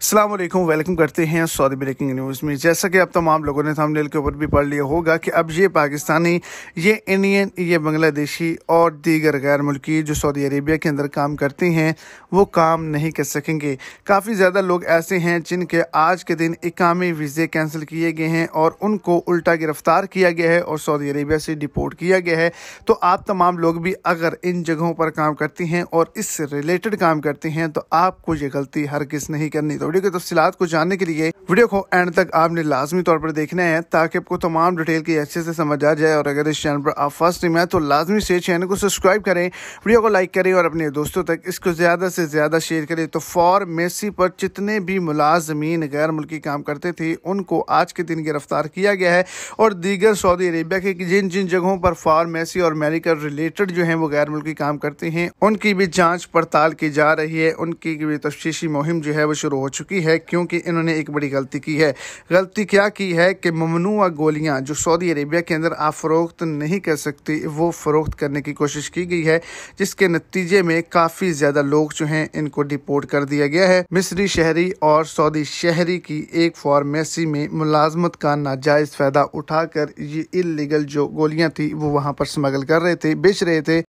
अस्सलाम वालेकुम वेलकम करते हैं सऊदी ब्रेकिंग न्यूज़ में जैसा कि आप तमाम लोगों ने थंबनेल के ऊपर भी पढ़ लिया होगा कि अब ये पाकिस्तानी ये इंडियन ये बांग्लादेशी और दीगर गैर मुल्की जो सऊदी अरेबिया के अंदर काम करते हैं वो काम नहीं कर सकेंगे काफ़ी ज़्यादा लोग ऐसे हैं जिनके आज के दिन इकामी वीज़े कैंसिल किए गए हैं और उनको उल्टा गिरफ्तार किया गया है और सऊदी अरेबिया से डिपोर्ट किया गया है तो आप तमाम लोग भी अगर इन जगहों पर काम करते हैं और इससे रिलेटेड काम करते हैं तो आपको ये गलती हर किस नहीं करनी तो वीडियो की तफसीत को जानने के लिए वीडियो को एंड तक आपने लाजमी तौर पर देखना है ताकि आपको तमाम डिटेल की अच्छे से समझ आ जाए और अगर इस चैनल पर आप फर्स्ट टाइम है तो लाजमी से चैनल को सब्सक्राइब करें वीडियो को लाइक करें और अपने दोस्तों तक इसको ज़्यादा से ज़्यादा शेयर करें तो फॉर मेसी पर जितने भी मुलाजमीन गैर मुल्की काम करते थे उनको आज के दिन गिरफ्तार किया गया है और दीगर सऊदी अरेबिया के जिन जिन जगहों पर फॉर मेसी और अमेरिका रिलेटेड जो है वो गैर मुल्की काम करते हैं उनकी भी जाँच पड़ताल की जा रही है उनकी भी तफ्तीशी मुहिम जो है वो शुरू हो चुकी चुकी है क्योंकि इन्होंने एक बड़ी गलती की है गलती क्या की है कि ममनू गोलियाँ जो सऊदी अरेबिया के अंदर आप फरोख्त नहीं कर सकती वो फ़रोख्त करने की कोशिश की गई है जिसके नतीजे में काफ़ी ज़्यादा लोग जो हैं इनको डिपोर्ट कर दिया गया है मिस्री शहरी और सऊदी शहरी की एक फार्मेसी में मुलाजमत का नाजायज़ फ़ायदा उठाकर ये इलीगल जो गोलियाँ थी वो वहाँ पर स्मगल कर रहे थे बेच रहे थे